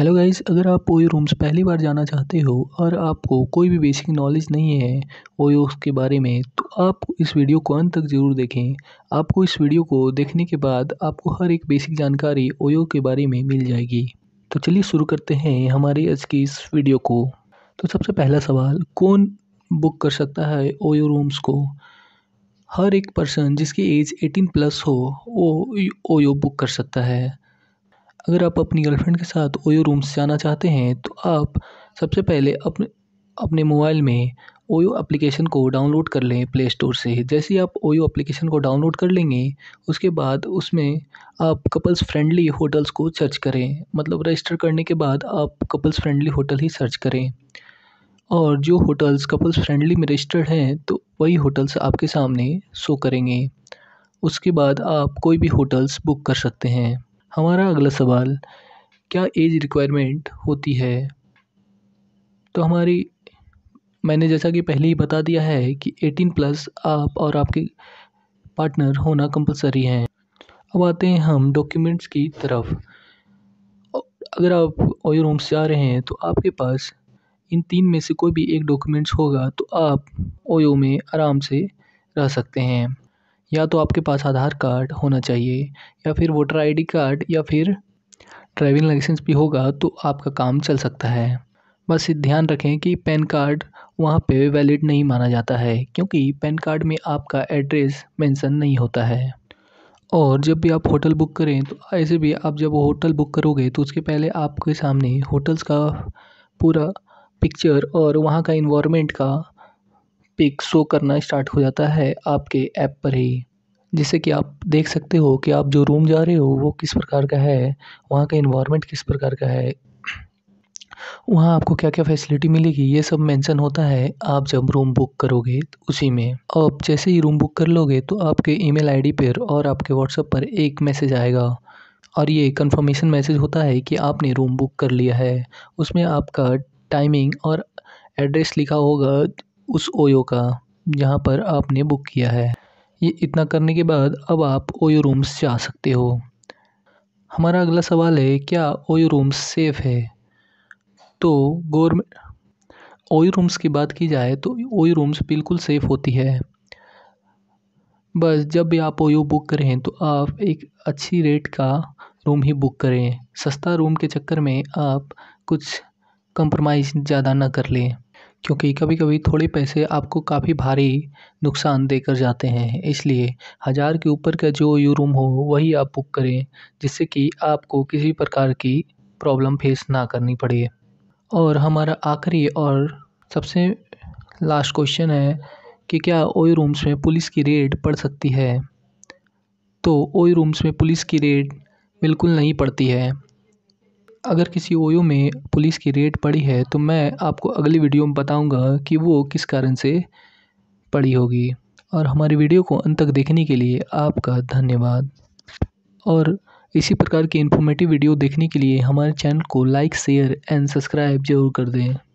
hello guys अगर आप OYO rooms पहली बार जाना चाहते हो और आपको कोई भी बेसिक नॉलेज नहीं है ओयो के बारे में तो आप इस वीडियो को अंत तक ज़रूर देखें आपको इस वीडियो को देखने के बाद आपको हर एक बेसिक जानकारी ओयो के बारे में मिल जाएगी तो चलिए शुरू करते हैं हमारे आज की इस वीडियो को तो सबसे पहला सवाल कौन बुक कर सकता है ओयो रूम्स को हर एक पर्सन जिसकी एज एटीन प्लस हो वो ओयो बुक कर सकता है अगर आप अपनी गर्लफ्रेंड के साथ ओयो रूम्स जाना चाहते हैं तो आप सबसे पहले अपने अपने मोबाइल में ओयो एप्लीकेशन को डाउनलोड कर लें प्ले स्टोर से जैसे ही आप ओयो एप्लीकेशन को डाउनलोड कर लेंगे उसके बाद उसमें आप कपल्स फ्रेंडली होटल्स को सर्च करें मतलब रजिस्टर करने के बाद आप कपल्स फ्रेंडली होटल ही सर्च करें और जो होटल्स कपल्स फ्रेंडली में रजिस्टर्ड हैं तो वही होटल्स आपके सामने शो करेंगे उसके बाद आप कोई भी होटल्स बुक कर सकते हैं हमारा अगला सवाल क्या एज रिक्वायरमेंट होती है तो हमारी मैंने जैसा कि पहले ही बता दिया है कि एटीन प्लस आप और आपके पार्टनर होना कंपलसरी हैं अब आते हैं हम डॉक्यूमेंट्स की तरफ अगर आप ओयो रूम से आ रहे हैं तो आपके पास इन तीन में से कोई भी एक डॉक्यूमेंट्स होगा तो आप ओयो में आराम से रह सकते हैं या तो आपके पास आधार कार्ड होना चाहिए या फिर वोटर आई डी कार्ड या फिर ड्राइविंग लाइसेंस भी होगा तो आपका काम चल सकता है बस ध्यान रखें कि पैन कार्ड वहाँ पे वैलिड नहीं माना जाता है क्योंकि पैन कार्ड में आपका एड्रेस मेंशन नहीं होता है और जब भी आप होटल बुक करें तो ऐसे भी आप जब होटल बुक करोगे तो उसके पहले आपके सामने होटल्स का पूरा पिक्चर और वहाँ का इन्वामेंट का पिक शो करना स्टार्ट हो जाता है आपके ऐप पर ही जिससे कि आप देख सकते हो कि आप जो रूम जा रहे हो वो किस प्रकार का है वहाँ का इन्वायरमेंट किस प्रकार का है वहाँ आपको क्या क्या फैसिलिटी मिलेगी ये सब मेंशन होता है आप जब रूम बुक करोगे तो उसी में और जैसे ही रूम बुक कर लोगे तो आपके ईमेल आईडी पर और आपके व्हाट्सएप पर एक मैसेज आएगा और ये कंफर्मेशन मैसेज होता है कि आपने रूम बुक कर लिया है उसमें आपका टाइमिंग और एड्रेस लिखा होगा उस ओयो का जहाँ पर आपने बुक किया है ये इतना करने के बाद अब आप ओयो रूम्स जा सकते हो हमारा अगला सवाल है क्या ओयो रूम्स सेफ़ है तो गवर्नमेंट ओयो रूम्स की बात की जाए तो ओयो रूम्स बिल्कुल सेफ़ होती है बस जब भी आप ओयो बुक करें तो आप एक अच्छी रेट का रूम ही बुक करें सस्ता रूम के चक्कर में आप कुछ कंप्रोमाइज़ ज़्यादा ना कर लें क्योंकि कभी कभी थोड़े पैसे आपको काफ़ी भारी नुकसान देकर जाते हैं इसलिए हज़ार के ऊपर का जो यू रूम हो वही आप बुक करें जिससे कि आपको किसी प्रकार की प्रॉब्लम फेस ना करनी पड़े और हमारा आखिरी और सबसे लास्ट क्वेश्चन है कि क्या ओई रूम्स में पुलिस की रेड पड़ सकती है तो ओई रूम्स में पुलिस की रेड बिल्कुल नहीं पड़ती है अगर किसी ओयो में पुलिस की रेड पड़ी है तो मैं आपको अगली वीडियो में बताऊँगा कि वो किस कारण से पड़ी होगी और हमारी वीडियो को अंत तक देखने के लिए आपका धन्यवाद और इसी प्रकार की इन्फॉर्मेटिव वीडियो देखने के लिए हमारे चैनल को लाइक शेयर एंड सब्सक्राइब जरूर कर दें